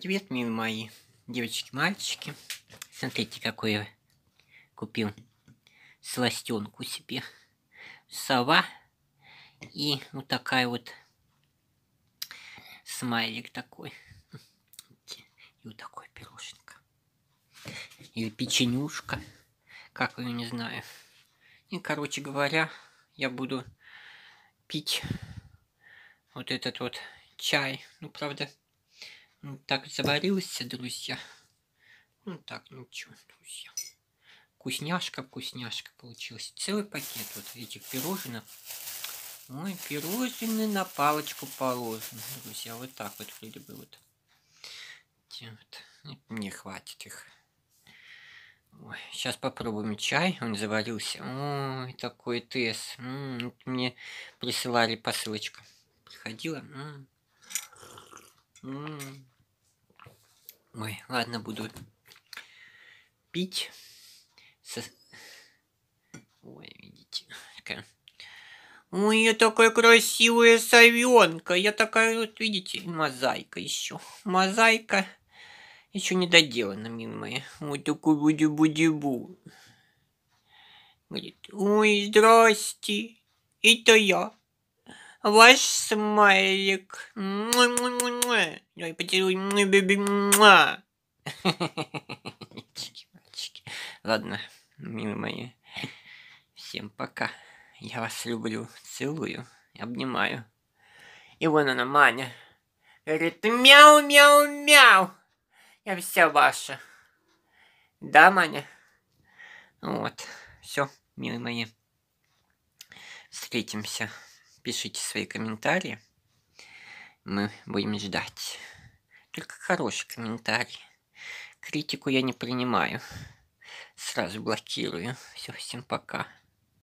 Привет, милые мои девочки-мальчики. Смотрите, какой я купил сластенку себе. Сова и вот такая вот смайлик такой. И вот такой пироженка. Или печенюшка, как ее не знаю. И, короче говоря, я буду пить вот этот вот чай. Ну, правда, ну так заварился, друзья. Ну так, ну чё, друзья. Вкусняшка, вкусняшка получилась. Целый пакет вот этих пирожных. Ой, пирожные на палочку положены, друзья. Вот так вот вроде бы вот. вот. Ну, мне хватит их. Ой, сейчас попробуем чай. Он заварился. Ой, такой ТС. мне присылали посылочка. Приходила. -м. М -м. Ой, ладно, буду пить. Со... Ой, видите. Такая... Ой, я такая красивая совенка. Я такая, вот видите, мозаика еще. Мозаика еще не доделана, милая. Вот такой буди-буди-бу. Говорит, ой, здрасте, это я ваш смайлик. Давай поцелуй, мой беби. Ладно, милые мои, всем пока. Я вас люблю, целую, обнимаю. И вон она, Маня. Говорит, мяу-мяу-мяу. Я вся ваша. Да, Маня? Вот, все, милые мои. Встретимся. Пишите свои комментарии. Мы будем ждать. Только хороший комментарий. Критику я не принимаю. Сразу блокирую. Все, всем пока.